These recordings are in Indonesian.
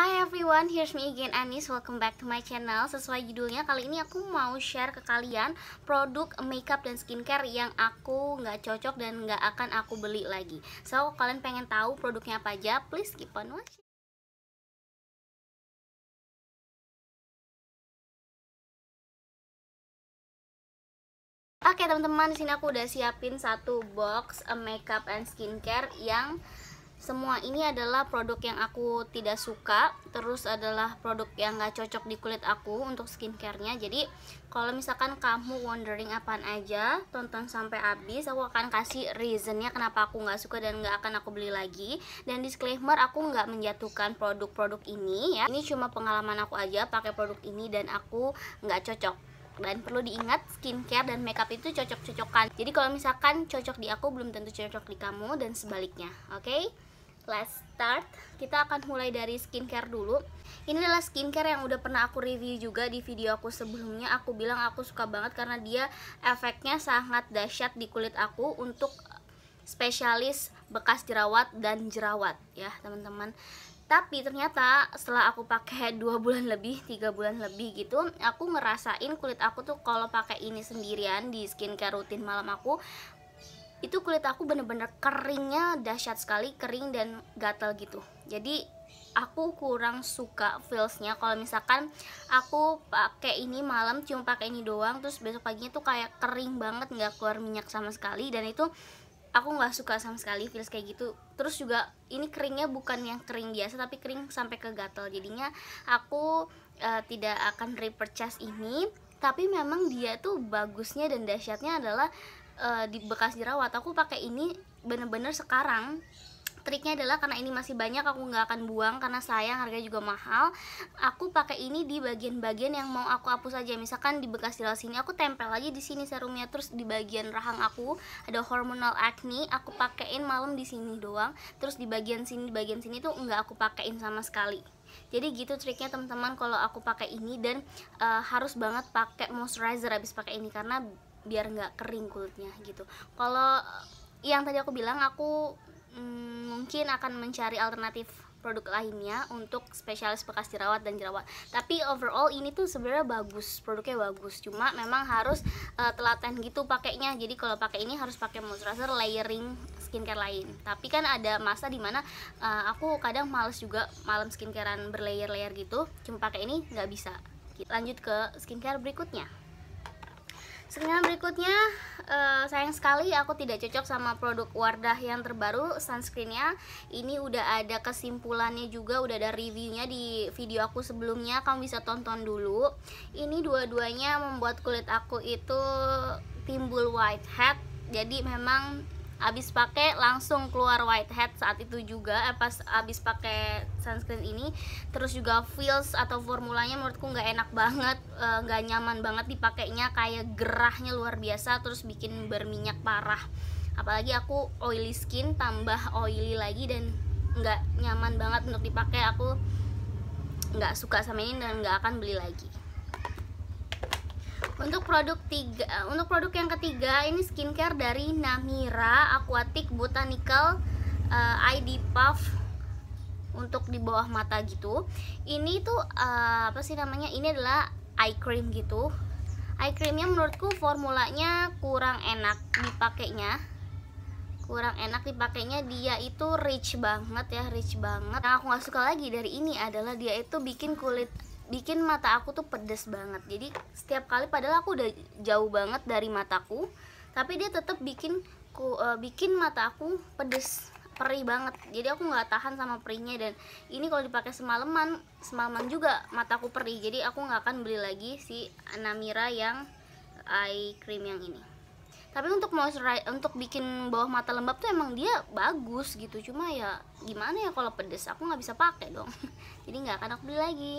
Hi everyone, here's me again Anis, welcome back to my channel Sesuai judulnya, kali ini aku mau share ke kalian produk makeup dan skincare yang aku nggak cocok dan nggak akan aku beli lagi So, kalian pengen tahu produknya apa aja, please keep on watching Oke teman-teman, di sini aku udah siapin satu box makeup and skincare yang semua ini adalah produk yang aku tidak suka terus adalah produk yang gak cocok di kulit aku untuk skincarenya jadi kalau misalkan kamu wondering apaan aja tonton sampai habis aku akan kasih reasonnya kenapa aku gak suka dan gak akan aku beli lagi dan disclaimer aku gak menjatuhkan produk-produk ini ya ini cuma pengalaman aku aja pakai produk ini dan aku gak cocok dan perlu diingat skincare dan makeup itu cocok-cocokan jadi kalau misalkan cocok di aku belum tentu cocok di kamu dan sebaliknya oke okay? let's start kita akan mulai dari skincare dulu ini adalah skincare yang udah pernah aku review juga di video aku sebelumnya aku bilang aku suka banget karena dia efeknya sangat dahsyat di kulit aku untuk spesialis bekas jerawat dan jerawat ya teman-teman tapi ternyata setelah aku pakai dua bulan lebih tiga bulan lebih gitu aku ngerasain kulit aku tuh kalau pakai ini sendirian di skincare rutin malam aku itu kulit aku bener-bener keringnya dahsyat sekali kering dan gatel gitu jadi aku kurang suka feelsnya kalau misalkan aku pakai ini malam cuma pakai ini doang terus besok paginya tuh kayak kering banget nggak keluar minyak sama sekali dan itu aku nggak suka sama sekali feels kayak gitu terus juga ini keringnya bukan yang kering biasa tapi kering sampai ke gatel jadinya aku uh, tidak akan repurchase ini tapi memang dia tuh bagusnya dan dahsyatnya adalah uh, di bekas jerawat aku pakai ini bener-bener sekarang triknya adalah karena ini masih banyak aku nggak akan buang karena sayang harganya juga mahal aku pakai ini di bagian-bagian yang mau aku hapus aja misalkan di bekas jerawat sini aku tempel aja di sini serumnya terus di bagian rahang aku ada hormonal acne aku pakaiin malam di sini doang terus di bagian sini di bagian sini tuh nggak aku pakaiin sama sekali jadi gitu triknya teman-teman kalau aku pakai ini dan uh, harus banget pakai moisturizer habis pakai ini karena biar nggak kering kulitnya gitu kalau eh, yang tadi aku bilang aku mm, mungkin akan mencari alternatif produk lainnya untuk spesialis bekas jerawat dan jerawat. Tapi overall ini tuh sebenarnya bagus, produknya bagus. Cuma memang harus uh, telaten gitu pakainya. Jadi kalau pakai ini harus pakai moisturizer layering skincare lain. Tapi kan ada masa dimana uh, eh, aku kadang males juga malam skincarean berlayer-layer gitu. Cuma pakai ini nggak bisa. Lanjut ke skincare berikutnya. Sekian berikutnya, uh, sayang sekali aku tidak cocok sama produk Wardah yang terbaru sunscreennya. Ini udah ada kesimpulannya juga, udah ada reviewnya di video aku sebelumnya. Kamu bisa tonton dulu. Ini dua-duanya membuat kulit aku itu timbul whitehead. Jadi memang Abis pakai langsung keluar whitehead saat itu juga eh, pas abis pakai sunscreen ini. Terus juga feels atau formulanya menurutku nggak enak banget, eh, nggak nyaman banget dipakainya kayak gerahnya luar biasa terus bikin berminyak parah. Apalagi aku oily skin tambah oily lagi dan nggak nyaman banget untuk dipakai aku nggak suka sama ini dan nggak akan beli lagi untuk produk tiga, eh, untuk produk yang ketiga ini skincare dari Namira Aquatic Botanical uh, eh, ID Puff untuk di bawah mata gitu. Ini tuh uh, apa sih namanya? Ini adalah eye cream gitu. Eye creamnya menurutku formulanya kurang enak dipakainya kurang enak dipakainya dia itu rich banget ya rich banget yang aku gak suka lagi dari ini adalah dia itu bikin kulit bikin mata aku tuh pedes banget jadi setiap kali padahal aku udah jauh banget dari mataku tapi dia tetap bikin ku, uh, bikin mata aku pedes perih banget jadi aku nggak tahan sama perihnya dan ini kalau dipakai semalaman semalaman juga mataku perih jadi aku nggak akan beli lagi si Namira yang eye cream yang ini tapi untuk mau untuk bikin bawah mata lembab tuh emang dia bagus gitu cuma ya gimana ya kalau pedes aku nggak bisa pakai dong jadi nggak akan aku beli lagi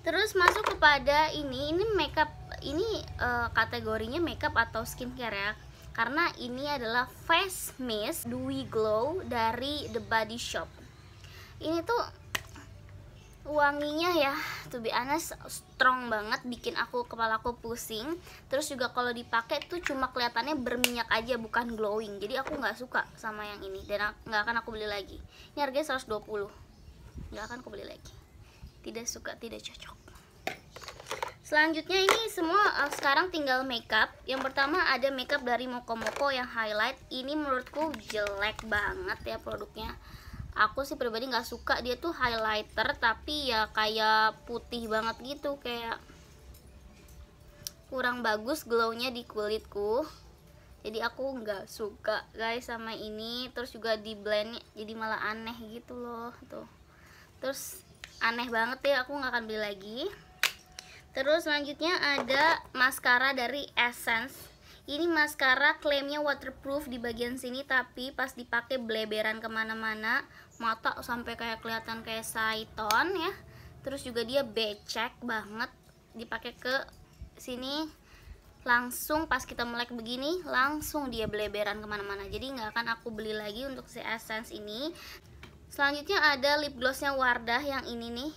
terus masuk kepada ini ini makeup ini uh, kategorinya makeup atau skincare ya karena ini adalah face mist dewy glow dari The Body Shop ini tuh wanginya ya to be honest strong banget bikin aku kepala aku pusing terus juga kalau dipakai tuh cuma kelihatannya berminyak aja bukan glowing jadi aku nggak suka sama yang ini dan nggak akan aku beli lagi ini harganya 120 nggak akan aku beli lagi tidak suka tidak cocok selanjutnya ini semua uh, sekarang tinggal makeup yang pertama ada makeup dari Moko Moko yang highlight ini menurutku jelek banget ya produknya aku sih pribadi nggak suka dia tuh highlighter tapi ya kayak putih banget gitu kayak kurang bagus glownya di kulitku jadi aku nggak suka guys sama ini terus juga di blend jadi malah aneh gitu loh tuh terus aneh banget ya aku nggak akan beli lagi terus selanjutnya ada maskara dari Essence ini maskara klaimnya waterproof di bagian sini tapi pas dipakai bleberan kemana-mana mata sampai kayak kelihatan kayak saiton ya terus juga dia becek banget dipakai ke sini langsung pas kita melek begini langsung dia beleberan kemana-mana jadi nggak akan aku beli lagi untuk si essence ini Selanjutnya ada lip glossnya Wardah yang ini nih.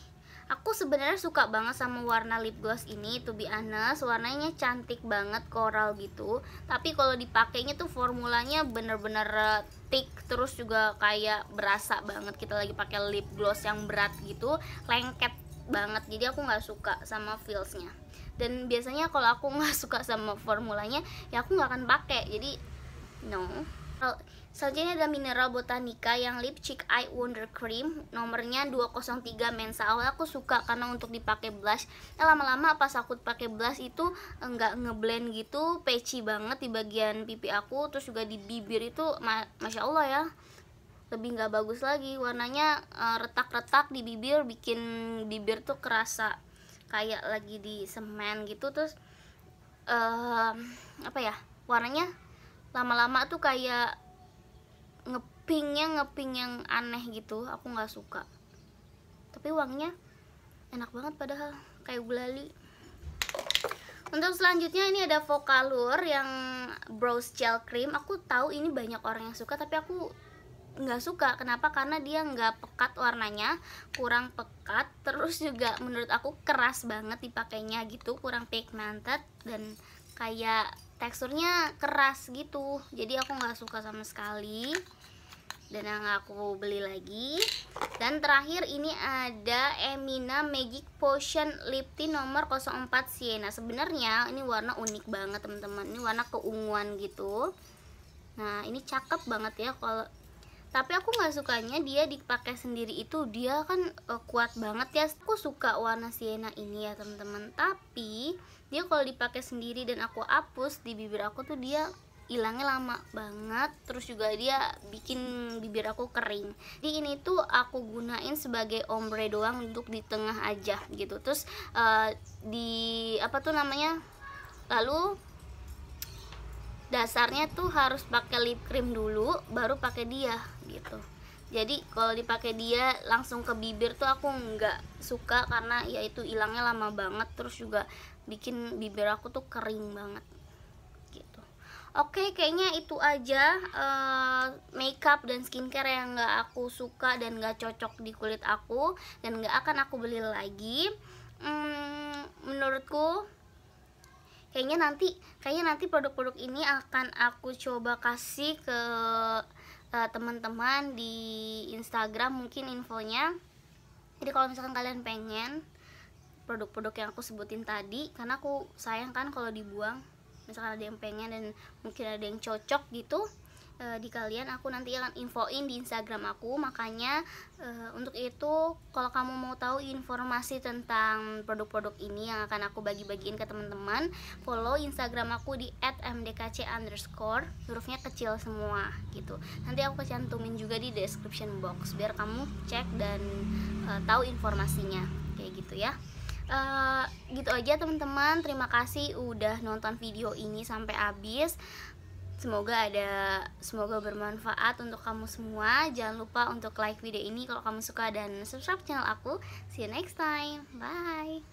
Aku sebenarnya suka banget sama warna lip gloss ini, to be honest, warnanya cantik banget coral gitu. Tapi kalau dipakainya tuh formulanya bener-bener eh, thick, terus juga kayak berasa banget kita lagi pakai lip gloss yang berat gitu, lengket banget. Jadi aku nggak suka sama feelsnya. Dan biasanya kalau aku nggak suka sama formulanya, ya aku nggak akan pakai. Jadi no. Selanjutnya ada mineral botanika yang lip cheek Eye Wonder Cream Nomornya 203 Mensa Awal aku suka karena untuk dipakai blush eh, Lama-lama pas aku pakai blush itu nggak ngeblend gitu Peci banget di bagian pipi aku Terus juga di bibir itu ma Masya Allah ya Lebih nggak bagus lagi Warnanya eh, retak-retak uh, di bibir Bikin bibir tuh kerasa Kayak lagi di semen gitu Terus uh, Apa ya Warnanya lama-lama tuh kayak ngepingnya ngeping yang aneh gitu aku nggak suka tapi wanginya enak banget padahal kayak gulali untuk selanjutnya ini ada Vokalur yang brows gel cream aku tahu ini banyak orang yang suka tapi aku nggak suka kenapa karena dia nggak pekat warnanya kurang pekat terus juga menurut aku keras banget dipakainya gitu kurang pigmented dan kayak teksturnya keras gitu jadi aku nggak suka sama sekali dan yang aku beli lagi dan terakhir ini ada Emina Magic Potion Lip Tint nomor 04 Sienna sebenarnya ini warna unik banget teman-teman ini warna keunguan gitu nah ini cakep banget ya kalau tapi aku nggak sukanya dia dipakai sendiri itu dia kan uh, kuat banget ya aku suka warna sienna ini ya teman-teman tapi dia kalau dipakai sendiri dan aku hapus di bibir aku tuh dia hilangnya lama banget terus juga dia bikin bibir aku kering jadi ini tuh aku gunain sebagai ombre doang untuk di tengah aja gitu terus uh, di apa tuh namanya lalu dasarnya tuh harus pakai lip cream dulu baru pakai dia gitu jadi kalau dipakai dia langsung ke bibir tuh aku nggak suka karena ya itu hilangnya lama banget terus juga bikin bibir aku tuh kering banget gitu oke kayaknya itu aja uh, makeup dan skincare yang nggak aku suka dan nggak cocok di kulit aku dan nggak akan aku beli lagi hmm, menurutku kayaknya nanti kayaknya nanti produk-produk ini akan aku coba kasih ke uh, teman-teman di Instagram mungkin infonya jadi kalau misalkan kalian pengen produk-produk yang aku sebutin tadi karena aku sayang kan kalau dibuang misalkan ada yang pengen dan mungkin ada yang cocok gitu e, di kalian aku nanti akan infoin di Instagram aku makanya e, untuk itu kalau kamu mau tahu informasi tentang produk-produk ini yang akan aku bagi-bagiin ke teman-teman follow Instagram aku di @mdkc underscore hurufnya kecil semua gitu nanti aku cantumin juga di description box biar kamu cek dan e, tahu informasinya kayak gitu ya Uh, gitu aja teman-teman terima kasih udah nonton video ini sampai habis Semoga ada semoga bermanfaat untuk kamu semua. Jangan lupa untuk like video ini kalau kamu suka dan subscribe channel aku. See you next time. Bye.